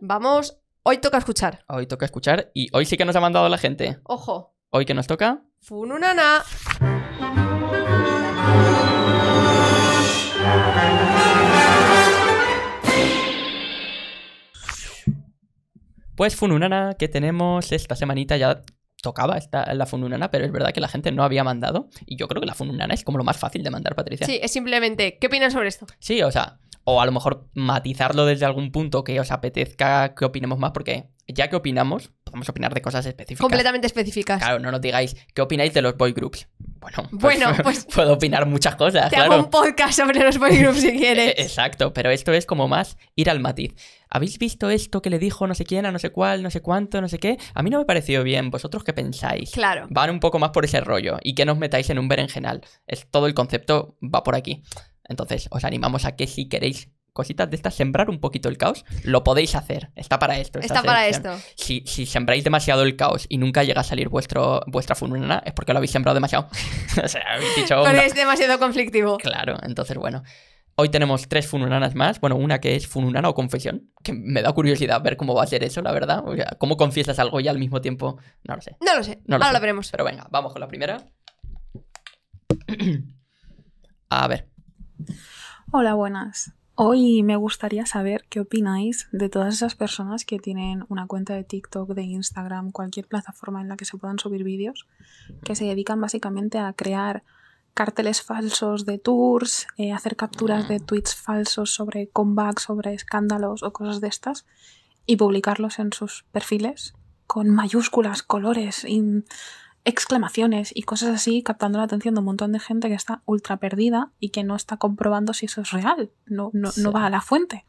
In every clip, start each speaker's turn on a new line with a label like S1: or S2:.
S1: Vamos, hoy toca
S2: escuchar. Hoy toca escuchar y hoy sí que nos ha mandado la gente. Ojo. Hoy que nos toca.
S1: Fununana.
S2: Pues Fununana, que tenemos esta semanita ya tocaba esta, la Fununana, pero es verdad que la gente no había mandado. Y yo creo que la Fununana es como lo más fácil de mandar, Patricia. Sí,
S1: es simplemente, ¿qué opinan sobre esto?
S2: Sí, o sea, o a lo mejor matizarlo desde algún punto que os apetezca que opinemos más, porque ya que opinamos, podemos opinar de cosas específicas. Completamente específicas. Claro, no nos digáis, ¿qué opináis de los boy groups? Bueno, pues bueno, pues puedo opinar muchas cosas. Te hago un
S1: podcast sobre los boy groups si quieres.
S2: E-, exacto, pero esto es como más ir al matiz. ¿Habéis visto esto que le dijo no sé quién a no sé cuál, no sé cuánto, no sé qué? A mí no me pareció bien. ¿Vosotros qué pensáis? Claro. Van un poco más por ese rollo y que nos metáis en un berenjenal. Es, todo el concepto va por aquí. Entonces, os animamos a que si queréis cositas de estas, sembrar un poquito el caos, lo podéis hacer. Está para esto. Está para esto. Si, sembráis demasiado el caos y nunca llega a salir vuestro, vuestra funulana, es porque lo habéis sembrado demasiado. o sea, habéis dicho. es demasiado
S1: conflictivo. Claro,
S2: entonces bueno. Hoy tenemos tres fununanas más. Bueno, una que es fununana o confesión, que me da curiosidad ver cómo va a ser eso, la verdad. O sea, cómo confiesas algo ya al mismo tiempo. No lo sé. No lo sé. No Ahora lo veremos. Pero venga, vamos con la primera. a ver.
S1: Hola, buenas. Hoy me gustaría saber qué opináis de todas esas personas que tienen una cuenta de TikTok, de Instagram, cualquier plataforma en la que se puedan subir vídeos, que se dedican básicamente a crear carteles falsos de tours, eh, hacer capturas de tweets falsos sobre comebacks, sobre escándalos o cosas de estas, y publicarlos en sus perfiles con mayúsculas, colores, y exclamaciones y cosas así, captando la atención de un montón de gente que está ultra perdida y que no está comprobando si eso es real, no, no, va a la fuente.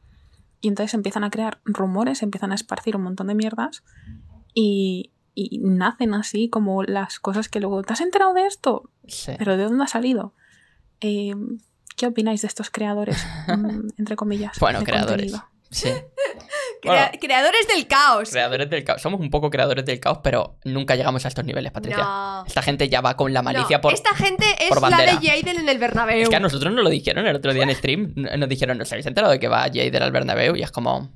S1: Y entonces empiezan a crear rumores, empiezan a esparcir un montón de mierdas y, y nacen así como las cosas que luego, ¿te has enterado de esto? ¿Pero de dónde ha salido? Eh, ¿Qué opináis de estos creadores, mm, entre comillas?
S2: Bueno, creadores. Sí.
S1: creadores del caos.
S2: Creadores del caos. Somos un poco creadores del caos, pero nunca llegamos a estos niveles, Patricia. Esta gente ya va con la malicia no, por. Esta
S1: gente es la de Jaden en el Bernabéu. Es que a
S2: nosotros nos lo dijeron el otro día en stream. Nos dijeron, ¿nos habéis enterado de que va Jaden al Bernabéu? Y es como.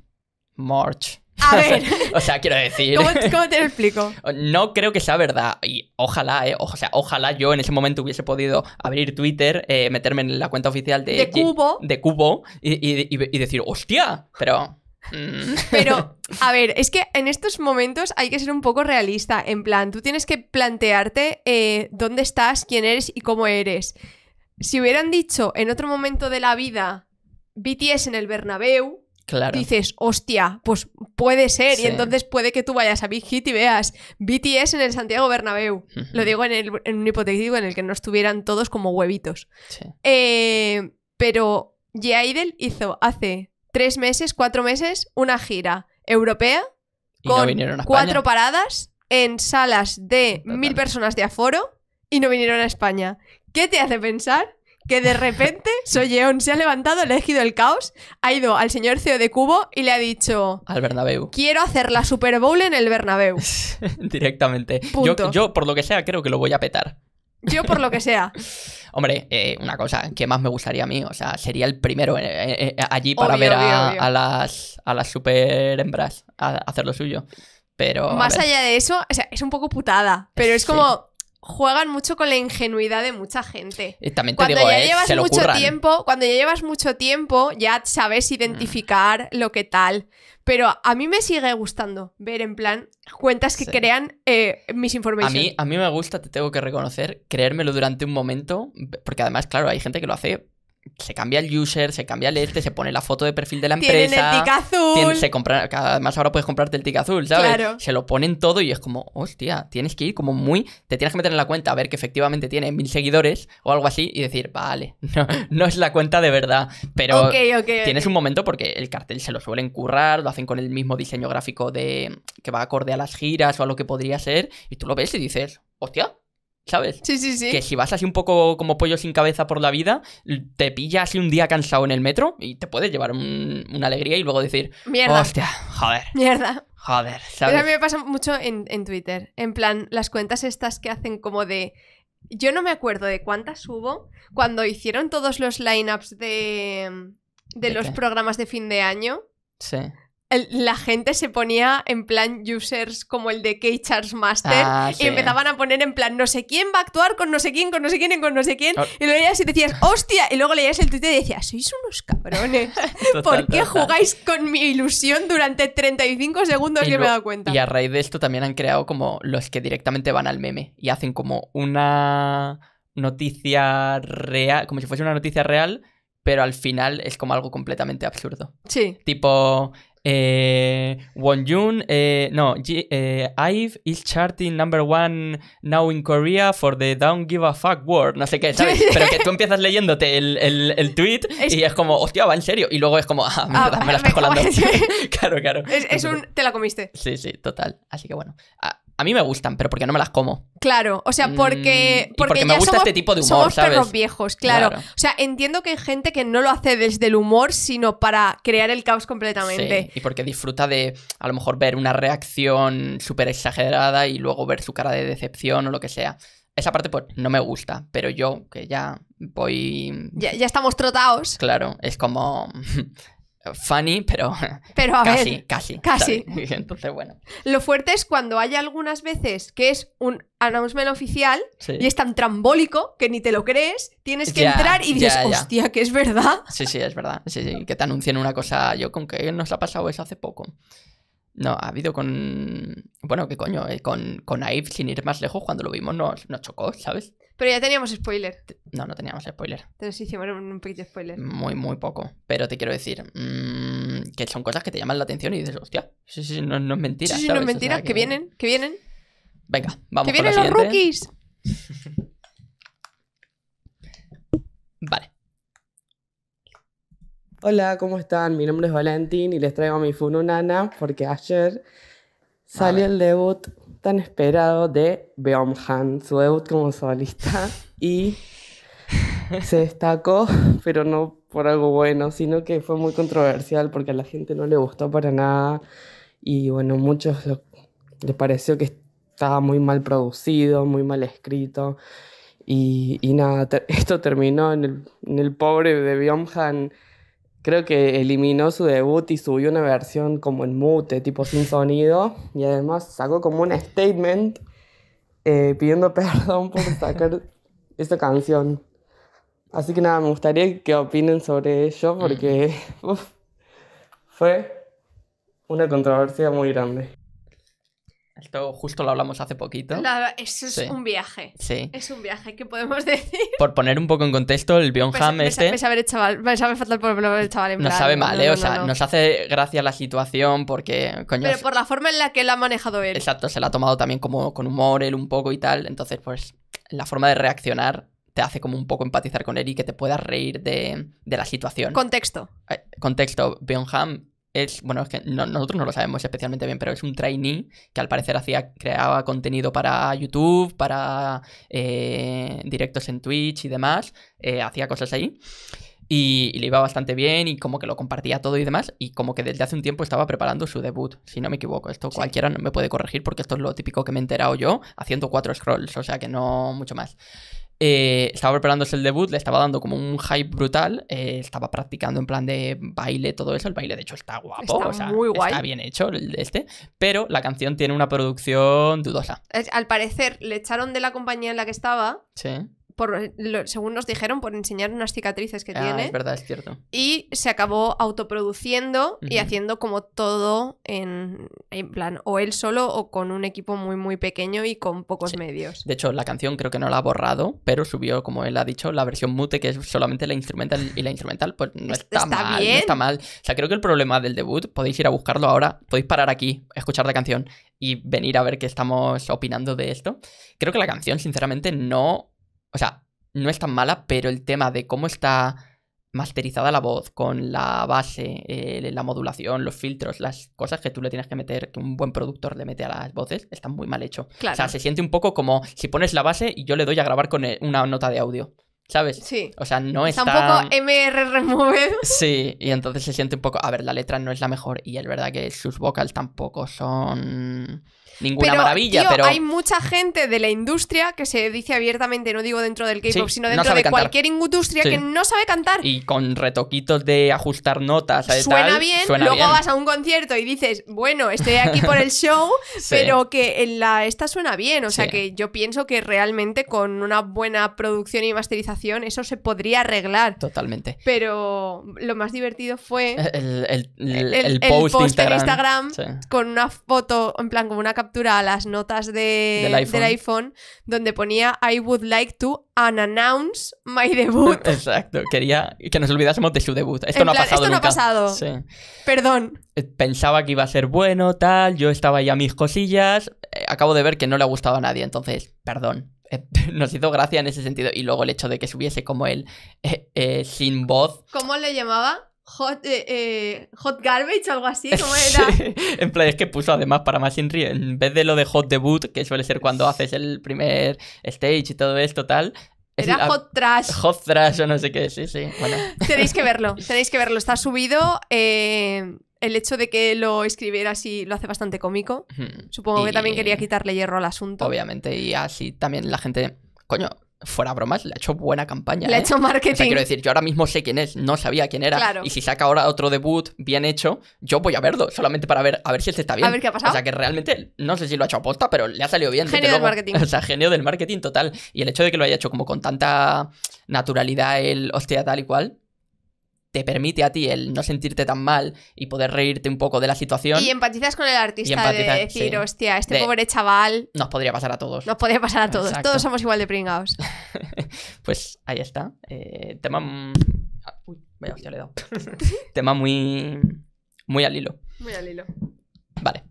S2: March. A ver. o sea, quiero decir. ¿Cómo, te lo explico? No creo que sea verdad. Y ojalá, eh, o sea, ojalá yo en ese momento hubiese podido abrir Twitter, eh, meterme en la cuenta oficial de. De Cubo. De Cubo y, y decir, ¡hostia! Pero. Mm.
S1: Pero, a ver, es que en estos momentos hay que ser un poco realista. En plan, tú tienes que plantearte eh, dónde estás, quién eres y cómo eres. Si hubieran dicho en otro momento de la vida BTS en el Bernabéu, dices, hostia, pues puede ser. Y entonces puede que tú vayas a Big Hit y veas BTS en el Santiago Bernabéu. Lo digo en, un hipotético en el que no estuvieran todos como huevitos. Eh, pero Jay hizo hace tres meses, cuatro meses, una gira europea con cuatro paradas en salas de mil personas de aforo y no vinieron a España. ¿Qué te hace pensar que de repente Solleón se ha levantado, ha elegido el caos, ha ido al señor CEO de Cubo y le ha dicho...
S2: Al Bernabéu.
S1: Quiero hacer la Super
S2: Bowl en el Bernabéu. Directamente. Yo, yo, por lo que sea, creo que lo voy a petar. Yo, por lo que sea. Hombre, eh, una cosa que más me gustaría a mí, o sea, sería el primero eh, eh, allí para ver a, las, a las super hembras a, hacer lo suyo. Pero. Más allá de
S1: eso, o sea, es un poco putada. Pero es como juegan mucho con la ingenuidad de mucha gente.
S2: Eh, también te cuando digo, ya eh, llevas mucho tiempo,
S1: cuando ya llevas mucho tiempo, ya sabes mm. identificar lo que tal. Pero a mí me sigue gustando ver en plan cuentas que crean eh, mis informaciones. A mí,
S2: a mí me gusta, te tengo que reconocer, creérmelo durante un momento, porque además, claro, hay gente que lo hace se cambia el user, se cambia el este, se pone la foto de perfil de la empresa. Tienen el tic azul. se compra, además ahora puedes comprarte el tic azul, ¿sabes? Se lo ponen todo y es como, hostia, tienes que ir como muy... Te tienes que meter en la cuenta a ver que efectivamente tiene mil seguidores o algo así y decir, vale, no, es la cuenta de verdad. Pero tienes un momento porque el cartel se lo suelen currar, lo hacen con el mismo diseño gráfico de que va acorde a las giras o a lo que podría ser y tú lo ves y dices, hostia, ¿Sabes? Sí, sí, sí. Que si vas así un poco como pollo sin cabeza por la vida, te pilla así un día cansado en el metro y te puedes llevar una alegría y luego decir, mierda. Hostia, joder. Mierda. Joder, ¿sabes? a mí me
S1: pasa mucho en, Twitter. En plan, las cuentas estas que hacen como de. Yo no me acuerdo de cuántas hubo cuando hicieron todos los lineups de, mm, de, los programas de fin de año. Sí la gente se ponía en plan users como el de K Charles Master ah, y empezaban a poner en plan no sé quién va a actuar con no sé quién, con no sé quién, con no sé quién. Ah. Y lo leías y decías, hostia, y luego leías el tuit y decías, sois unos cabrones. ¿Por qué jugáis con mi ilusión durante 35 segundos y me he dado cuenta? Y a
S2: raíz de esto también han creado como los que directamente van al meme y hacen como una noticia real, como si fuese una noticia real, pero al final es como algo completamente absurdo. Sí. Tipo, eh, Won eh, no, eh, IVE is charting number one now in Korea for the don't give a fuck word. No sé qué, ¿sabes? Pero que tú empiezas leyéndote el, el, el tweet y es como, hostia, va en serio. Y luego es como, ah, me ah, la estás colando. claro, claro. Es, un, te la comiste. Sí, sí, total. Así que bueno. Ah, a mí me gustan, pero porque no me las como.
S1: Claro, o sea, mm, porque. porque, me gusta este tipo de humor. Somos perros viejos, claro. O sea, entiendo que hay gente que no lo hace desde el humor, sino para crear el caos completamente. Sí,
S2: y porque disfruta de a lo mejor ver una reacción súper exagerada y luego ver su cara de decepción o lo que sea. Esa parte pues no me gusta, pero yo que ya voy... Ya,
S1: estamos trotados.
S2: Claro, es como funny, pero, pero a casi, casi, casi. Entonces, bueno.
S1: Lo fuerte es cuando hay algunas veces que es un announcement oficial y es tan trambólico que ni te lo crees, tienes que entrar y dices, hostia, que es verdad.
S2: Sí, sí, es verdad. Sí, sí, que te anuncien una cosa. Yo con que nos ha pasado eso hace poco. No, ha habido con. Bueno, qué coño, eh, con, con sin ir más lejos, cuando lo vimos nos chocó, ¿sabes? Pero ya teníamos spoiler. No, no teníamos spoiler.
S1: Pero sí hicimos un de spoiler. Muy,
S2: muy poco. Pero te quiero decir mm, que son cosas que te llaman la atención y dices, hostia, sí, sí, no, no es mentira. Sí, sí, no es mentira. que... vienen,
S1: que vienen. Venga, vamos. Que vienen los rookies.
S2: vale. Hola, ¿cómo están? Mi nombre es Valentín y les traigo mi Nana porque ayer salió el debut tan esperado de Beomhan, han su debut como solista, y se destacó, pero no por algo bueno, sino que fue muy controversial porque a la gente no le gustó para nada y bueno, muchos les pareció que estaba muy mal producido, muy mal escrito y, nada, esto terminó en el, pobre de Beomhan creo que eliminó su debut y subió una versión como en mute, tipo sin sonido. Y además sacó como un statement eh, pidiendo perdón por sacar esta canción. Así que nada, me gustaría que opinen sobre ello porque mm. fue una controversia muy grande. Esto justo lo hablamos hace poquito. eso es un
S1: viaje. Sí. Es un viaje, ¿qué podemos decir?
S2: Por poner un poco en contexto, el Bionham este... Me
S1: sabe fatal por el en Nos sabe mal, ¿eh? o sea, nos
S2: hace gracia la situación porque... Pero por
S1: la forma en la que lo ha manejado
S2: él. Exacto, se la ha tomado también como con humor él un poco y tal. Entonces, pues, la forma de reaccionar te hace como un poco empatizar con él y que te puedas reír de, la situación. Contexto. Eh, contexto. Bionham es, bueno, es que nosotros no lo sabemos especialmente bien, pero es un trainee que al parecer hacía, creaba contenido para YouTube, para eh, directos en Twitch y demás, eh, hacía cosas ahí. Y, le iba bastante bien y como que lo compartía todo y demás. Y como que desde hace un tiempo estaba preparando su debut, si no me equivoco. Esto cualquiera me puede corregir porque esto es lo típico que me he enterado yo haciendo cuatro scrolls, o sea que no mucho más. Eh, estaba preparándose el debut, le estaba dando como un hype brutal, eh, estaba practicando en plan de baile, todo eso, el baile de hecho está guapo, está muy está bien hecho el este, pero la canción tiene una producción dudosa.
S1: al parecer le echaron de la compañía en la que estaba. Sí eh, según nos dijeron, por enseñar unas cicatrices que ah, tiene. Es
S2: verdad, es cierto.
S1: Y se acabó autoproduciendo y haciendo como todo en, plan, o él solo o con un equipo muy, muy pequeño y con pocos medios.
S2: De hecho, la canción creo que no la ha borrado, pero subió, como él ha dicho, la versión mute, que es solamente la instrumental. Y la instrumental, pues no está, mal. No está mal. O sea, creo que el problema del debut, podéis ir a buscarlo ahora, podéis parar aquí, escuchar la canción y venir a ver qué estamos opinando de esto. Creo que la canción, sinceramente, no o sea, no es tan mala, pero el tema de cómo está masterizada la voz, con la base, eh, la modulación, los filtros, las cosas que tú le tienes que meter, que un buen productor le mete a las voces, está muy mal hecho. O sea, se siente un poco como si pones la base y yo le doy a grabar con eh, una nota de audio. ¿Sabes? Sí. O sea, no está. Está un
S1: poco MR removed.
S2: Sí, y entonces se siente un poco. A ver, la letra no es la mejor y es verdad que sus vocals tampoco son ninguna maravilla, pero. Hay
S1: mucha gente de la industria que se dice abiertamente, no digo dentro del K-pop, sino dentro de cualquier industria que no sabe cantar.
S2: Y con retoquitos de ajustar notas. Eh, suena bien, luego vas a
S1: un concierto y dices, bueno, estoy aquí por el show, pero que en la esta suena bien. O sea que yo pienso que realmente con una buena producción y masterización eso se podría arreglar.
S2: Totalmente.
S1: Pero lo más divertido fue
S2: el, post, Instagram. en Instagram
S1: con una foto, en plan, como una captura a las notas de, del, iPhone. donde ponía I would like to announce my debut.
S2: Exacto, quería que nos olvidásemos de su debut. Esto no ha pasado. Esto no ha pasado. Perdón. Eh, pensaba que iba a ser bueno, tal, yo estaba ya mis cosillas, eh, acabo de ver que no le ha gustado a nadie, entonces, perdón eh, nos hizo gracia en ese sentido. Y luego el hecho de que subiese como él sin voz.
S1: ¿Cómo le llamaba? Hot, eh, eh o Garbage, algo así, ¿cómo era?
S2: En plan, es que puso además para más inri, en vez de lo de Hot Debut, que suele ser cuando haces el primer stage y todo esto, tal. era Hot Trash. Hot Trash o no sé qué, sí, sí. Bueno.
S1: Tenéis que verlo, tenéis que verlo. Está subido. Eh, el hecho de que lo escribiera así lo hace bastante cómico. Supongo que también quería quitarle hierro al asunto. Obviamente,
S2: y así también la gente coño, fuera bromas, le ha hecho buena campaña. Le ha ¿eh? hecho marketing. O sea, quiero decir, yo ahora mismo sé quién es, no sabía quién era. Y si saca ahora otro debut bien hecho, yo voy a verlo, solamente para ver, a ver si este está bien. A ver qué ha pasado. O sea, que realmente, no sé si lo ha hecho aposta, pero le ha salido bien. Genio del marketing. O sea, genio del marketing total. Y el hecho de que lo haya hecho como con tanta naturalidad, el hostia, tal y cual, te permite a ti el no sentirte tan mal y poder reírte un poco de la situación. Y
S1: empatizas con el artista de decir,
S2: hostia, este pobre chaval. Nos podría pasar a todos. Nos podría pasar a todos. Todos somos igual de pringados. pues ahí está. Eh, tema. Ah, uy, ya le he dado. tema muy. Muy al hilo.
S1: Muy al Vale.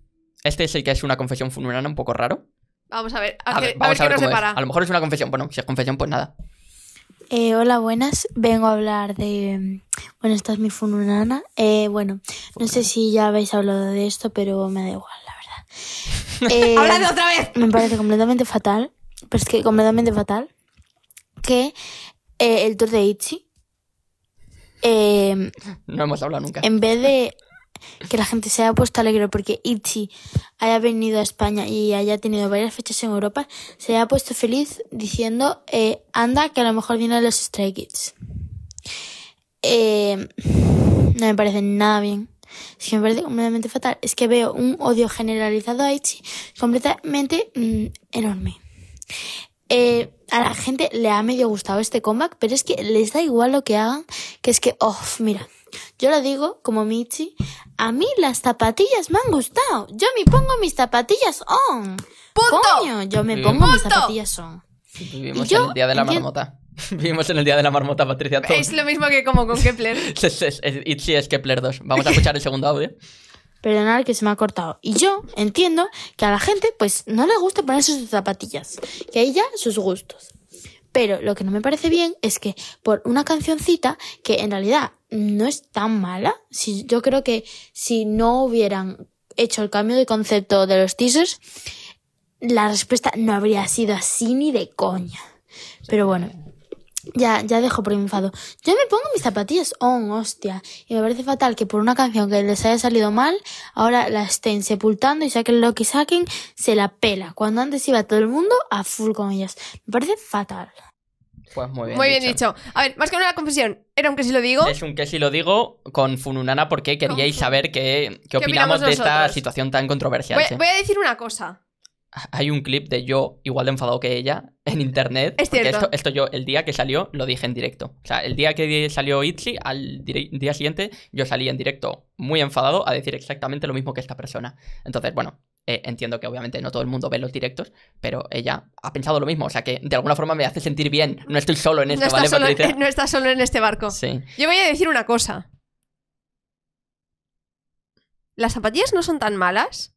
S2: Este es el que es una confesión funerana un poco raro.
S3: Vamos a ver, vamos a ver, a ver, A lo
S2: mejor es una confesión, bueno, si es confesión, pues nada.
S3: Eh, hola, buenas. Vengo a hablar de... Bueno, esta es mi funurana. Eh, bueno, no sé si ya habéis hablado de esto, pero me da igual, la verdad. Eh, otra vez! Me parece completamente fatal, pero es que completamente fatal, que eh, el tour de Itchy... no hemos hablado nunca. En vez de que la gente se haya puesto alegre porque Itzy haya venido a España y haya tenido varias fechas en Europa, se haya puesto feliz diciendo, eh, anda, que a lo mejor vienen los Stray Kids. Eh, no me parece nada bien. Es que me parece completamente fatal. Es que veo un odio generalizado a Itzy completamente mm, enorme. Eh, a la gente le ha medio gustado este comeback, pero es que les da igual lo que hagan, que es que, oh, mira, yo lo digo, como Michi, a mí las zapatillas me han gustado. Yo me pongo mis zapatillas on. ¡Punto! Coño, yo me pongo mis zapatillas on.
S2: Vivimos en el día de la marmota. Vivimos en el día de la marmota, Patricia. Es lo
S3: mismo que como con Kepler.
S2: sí, es, Kepler 2. Vamos a escuchar el segundo audio.
S3: Perdonad que se me ha cortado. Y yo entiendo que a la gente, pues, no le gusta ponerse sus zapatillas. Que a ella, sus gustos. Pero lo que no me parece bien es que por una cancioncita que en realidad no es tan mala. Si, yo creo que si no hubieran hecho el cambio de concepto de los teasers, la respuesta no habría sido así ni de coña. Pero bueno, ya, ya dejo por enfado. Yo me pongo mis zapatillas oh hostia. Y me parece fatal que por una canción que les haya salido mal, ahora la estén sepultando y saquen lo que saquen, se la pela. Cuando antes iba todo el mundo a full con ellas. Me parece fatal.
S2: Pues muy bien.
S3: dicho.
S1: A ver, más que una confesión, era un que si lo digo.
S2: Es un que si lo digo con Fununana porque queríais saber qué, qué, opinamos, de esta situación tan controversial. Voy, a
S1: decir una cosa.
S2: Hay un clip de yo igual de enfadado que ella en internet. Es cierto. Esto, esto, yo, el día que salió, lo dije en directo. O sea, el día que salió Itzy, al día siguiente, yo salí en directo muy enfadado a decir exactamente lo mismo que esta persona. Entonces, bueno, eh, entiendo que obviamente no todo el mundo ve los directos, pero ella ha pensado lo mismo. O sea que de alguna forma me hace sentir bien. No estoy solo en esto, no ¿vale? no
S1: estás solo en este barco. Yo voy a decir una cosa. Las zapatillas no son tan malas,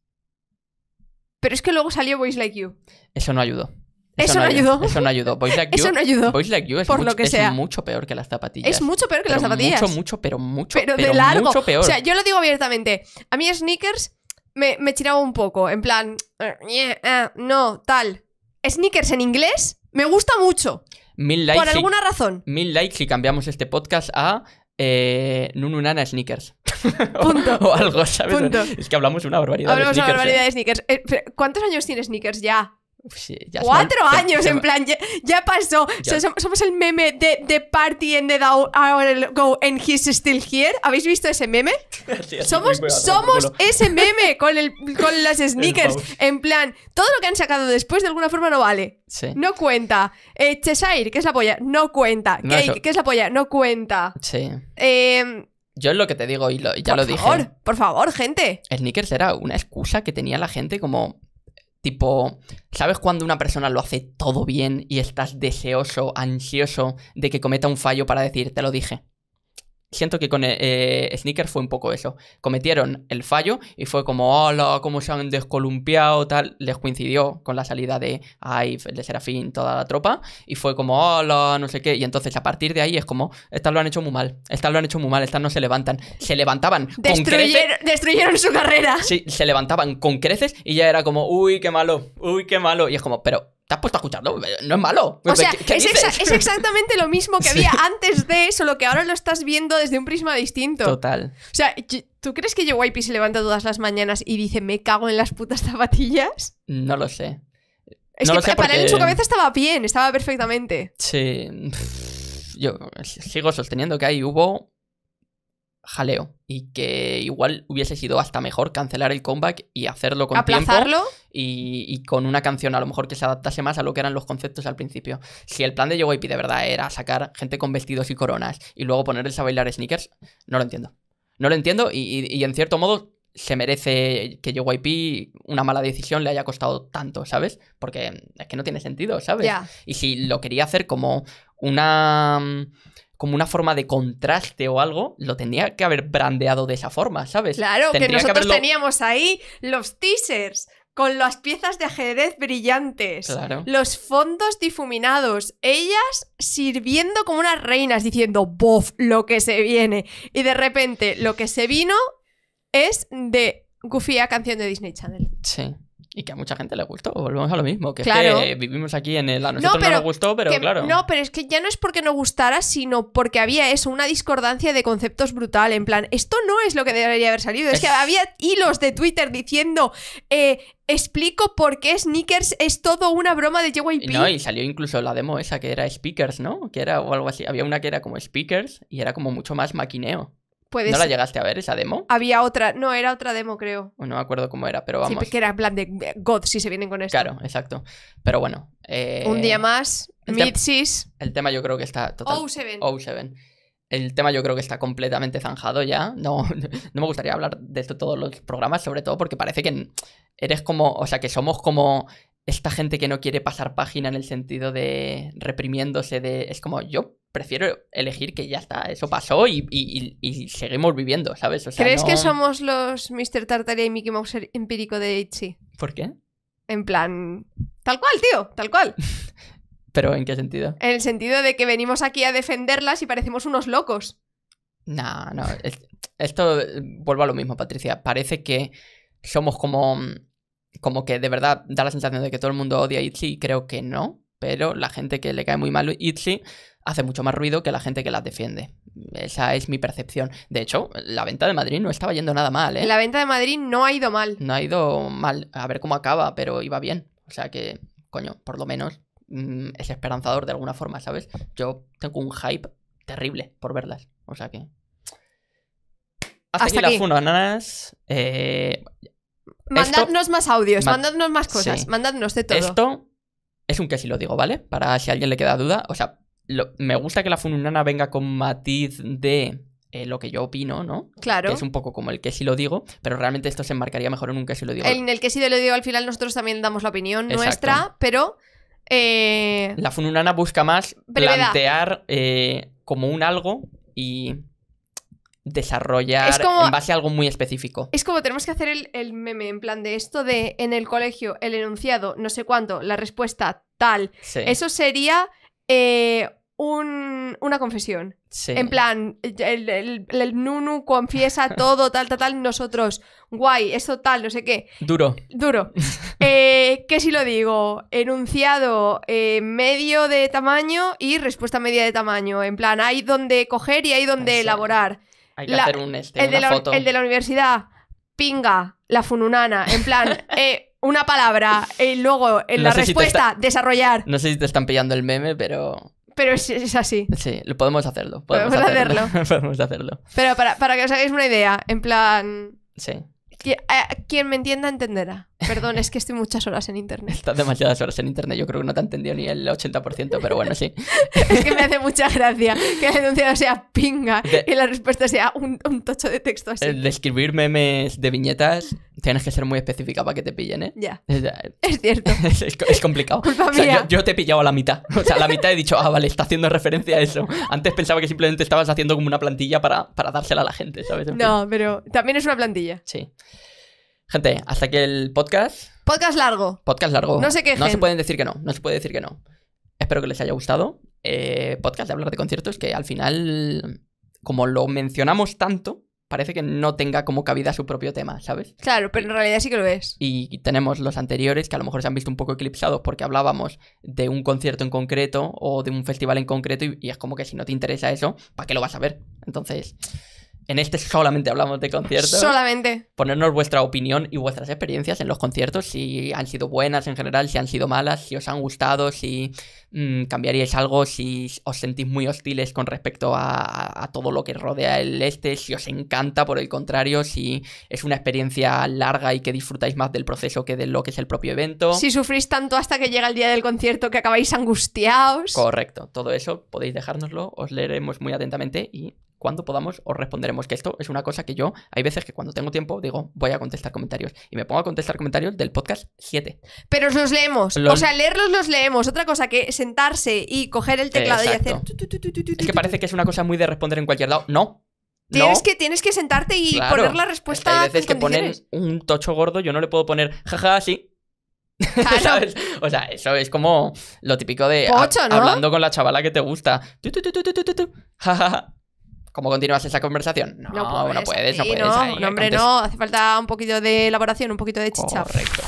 S1: pero es que luego salió Voice Like You. Eso no ayudó. Eso, no ayudó. Eso no
S2: ayudó. Boys Like You, Like You es, mucho, peor que las zapatillas. Es mucho peor que las zapatillas. Mucho, mucho, pero mucho. Pero, de largo. peor. O sea, yo
S1: lo digo abiertamente. A mí Sneakers me, me chiraba un poco, en plan, no, tal. Sneakers en inglés me gusta mucho.
S2: Mil likes por alguna razón. Mil likes si cambiamos este podcast a eh, Nununana Sneakers. Punto. o, algo, ¿sabes? Es que hablamos una barbaridad de sneakers. Hablamos una barbaridad ¿eh? de
S1: sneakers. Eh, ¿Cuántos años tiene sneakers ya?
S2: Cuatro años, en
S1: plan, ya, pasó. somos el meme de The Party and the hour go and he's still here. ¿Habéis visto ese meme? somos ese meme con, el, las sneakers. en plan, todo lo que han sacado después de alguna forma no vale. No cuenta. Eh, Cheshire, que es la polla, no cuenta. ¿qué ¿qué es la polla, no cuenta. Em,
S2: yo es lo que te digo y, ya lo favor, dije.
S1: Por favor, gente.
S2: Sneakers era una excusa que tenía la gente como Tipo, ¿sabes cuando una persona lo hace todo bien y estás deseoso, ansioso de que cometa un fallo para decir, te lo dije? siento que con eh, eh, Sneaker fue un poco eso. Cometieron el fallo y fue como, hola, cómo se han descolumpiado, tal. Les coincidió con la salida de Ive, de Serafín, toda la tropa. Y fue como, hola, no sé qué. Y entonces a partir de ahí es como, estas lo han hecho muy mal, estas lo han hecho muy mal, estas no se levantan. Se levantaban Destruyeron su carrera. Sí, se levantaban con creces y ya era como, uy, qué malo, uy, qué malo. Y es como, pero te has puesto a escucharlo, no es malo. O sea, es,
S1: exactamente lo mismo que había antes de, eso, lo que ahora lo estás viendo desde un prisma distinto. Total. O sea, ¿tú crees que YP se levanta todas las mañanas y dice, me cago en las putas zapatillas?
S2: No lo sé. Es que para él en su cabeza
S1: estaba bien, estaba perfectamente.
S2: Sí. Yo sigo sosteniendo que ahí hubo jaleo y que igual hubiese sido hasta mejor cancelar el comeback y hacerlo con tiempo y, con una canción a lo mejor que se adaptase más a lo que eran los conceptos al principio. Si el plan de JYP de verdad era sacar gente con vestidos y coronas y luego ponerles a bailar sneakers, no lo entiendo. No lo entiendo y, en cierto modo se merece que JYP una mala decisión le haya costado tanto, ¿sabes? Porque es que no tiene sentido, ¿sabes? Y si lo quería hacer como una como una forma de contraste o algo, lo tenía que haber brandeado de esa forma, ¿sabes? Claro, que nosotros
S1: teníamos ahí los teasers con las piezas de ajedrez brillantes, los fondos difuminados, ellas sirviendo como unas reinas diciendo, bof, lo que se viene. Y de repente lo que se vino es de Goofy a canción de Disney Channel.
S2: Sí y que a mucha gente le gustó. Volvemos a lo mismo, que es que vivimos aquí en el... A nosotros no, pero, nos gustó, pero claro. No,
S1: pero es que ya no es porque no gustara, sino porque había eso, una discordancia de conceptos brutal. En plan, esto no es lo que debería haber salido. Es, que había hilos de Twitter diciendo... Eh, explico por qué Sneakers es todo una broma de JYP. No, y
S2: salió incluso la demo esa que era Speakers, ¿no? Que era o algo así. Había una que era como Speakers y era como mucho más maquineo. ¿No la llegaste a ver esa demo?
S1: Había otra, no, era otra demo, creo.
S2: No me acuerdo cómo era, pero vamos. Sí, que era en plan de God si se vienen con esto. Claro, exacto. Pero bueno. Eh, Un día más, el El tema yo creo que está total. Oh, El tema yo creo que está completamente zanjado ya. No, no me gustaría hablar de esto todos los programas, sobre todo porque parece que eres como, o sea, que somos como esta gente que no quiere pasar página en el sentido de reprimiéndose de... Es como yo prefiero elegir que ya está, eso pasó y, seguimos viviendo, ¿sabes? ¿Crees que somos
S1: los Mr. Tartaria y Mickey Mouse empírico de Itchy? ¿Por qué? En plan, tal cual, tío, tal cual.
S2: ¿Pero en qué sentido?
S1: En el sentido de que venimos aquí a defenderlas y parecemos unos locos.
S2: No, no, esto eh, vuelvo a lo mismo, Patricia. Parece que somos como mm, como que de verdad da la sensación de que todo el mundo odia a Itzy y creo que no pero la gente que le cae muy mal Itzy hace mucho más ruido que la gente que las defiende. Esa es mi percepción. De hecho, la venta de Madrid no estaba yendo nada mal, ¿eh? La venta de Madrid no ha ido mal. No ha ido mal. A ver cómo acaba, pero iba bien. O sea que, coño, por lo menos mm, es esperanzador de alguna forma, ¿sabes? Yo tengo un hype terrible por verlas. O sea que. Hasta, las eh, Mandadnos más audios, mandadnos más cosas, mandadnos de todo. Esto es un que si lo digo, ¿vale? Para si a alguien le queda duda. O sea, me gusta que la Fununana venga con matiz de eh, lo que yo opino, ¿no? Claro. Que es un poco como el que si lo digo, pero realmente esto se enmarcaría mejor en un que si lo digo. En
S1: el que si lo digo al final nosotros también damos la opinión nuestra, pero... Eh,
S2: la Fununana busca más plantear eh, como un algo y desarrollar en base a algo muy específico.
S1: Es como tenemos que hacer el, meme en plan de esto de en el colegio, el enunciado, no sé cuánto, la respuesta tal. Eso sería eh, una confesión. En plan, el, el, Nunu confiesa todo, tal, tal, tal, nosotros, guay, eso tal, no sé qué. Duro. Duro. Eh, ¿Qué si lo digo? Enunciado eh, medio de tamaño y respuesta media de tamaño. En plan, hay donde coger y hay donde elaborar.
S2: Este, el de la,
S1: la universidad, pinga, la fununana, en plan, eh, una palabra, y eh, luego en la respuesta, desarrollar.
S2: No sé si te están pillando el meme, pero...
S1: Pero es, así.
S2: Sí, lo podemos hacerlo. Podemos, hacerlo. podemos hacerlo.
S1: Pero para, para que os hagáis una idea, en plan... Sí. Quien me entienda entenderá. Perdón, es que estoy muchas horas en internet.
S2: Estás demasiadas horas en internet. Yo creo que no te ha entendido ni el 80%, pero bueno, sí.
S1: es que me hace mucha gracia que la denuncia sea pinga y la respuesta sea un, tocho de texto así. El
S2: de escribir memes de viñetas tienes que ser muy específica para que te pillen, ¿eh? Ya. es cierto. Es, complicado. Yo, te he pillado a la mitad. O sea, la mitad he dicho, ah, vale, está haciendo referencia a eso. Antes pensaba que simplemente estabas haciendo como una plantilla para, dársela a la gente, ¿sabes? no,
S1: pero también es una plantilla. Sí.
S2: Gente, hasta que el podcast.
S1: Podcast largo.
S2: Podcast largo. No se qué. No se pueden decir que no. No se puede decir que no. Espero que les haya gustado. Eh, podcast de hablar de conciertos que al final, como lo mencionamos tanto, parece que no tenga como cabida su propio tema, ¿sabes?
S1: Claro, pero en realidad sí que lo es.
S2: Y tenemos los anteriores que a lo mejor se han visto un poco eclipsados porque hablábamos de un concierto en concreto o de un festival en concreto y es como que si no te interesa eso, ¿para qué lo vas a ver? Entonces... En este solamente hablamos de conciertos. Solamente. Ponernos vuestra opinión y vuestras experiencias en los conciertos, si han sido buenas en general, si han sido malas, si os han gustado, si mm, cambiaríais algo, si os sentís muy hostiles con respecto a, a, todo lo que rodea el este, si os encanta, por el contrario, si es una experiencia larga y que disfrutáis más del proceso que de lo que es el propio evento. Si
S1: sufrís tanto hasta que llega el día del concierto que acabáis angustiados.
S2: Correcto, todo eso podéis dejárnoslo, os leeremos muy atentamente y cuando podamos os responderemos, que esto es una cosa que yo, hay veces que cuando tengo tiempo digo, voy a contestar comentarios y me pongo a contestar comentarios del podcast 7.
S1: Pero los leemos, o sea, leerlos los leemos, otra cosa que sentarse y coger el teclado y hacer...
S2: es que parece que es una cosa muy de responder en cualquier lado, no. Tienes, que,
S1: tienes que sentarte y poner la respuesta. a hay veces que ponen
S2: un tocho gordo, yo no le puedo poner, jaja, sí, ¿Sabes? O sea, eso es como lo típico de hablando con la chavala que te gusta. ¿Cómo continúas esa conversación? No, no puedes, no puedes. No, no hombre, no. Hace
S1: falta un poquito de elaboración, un poquito de chicha. Correcto.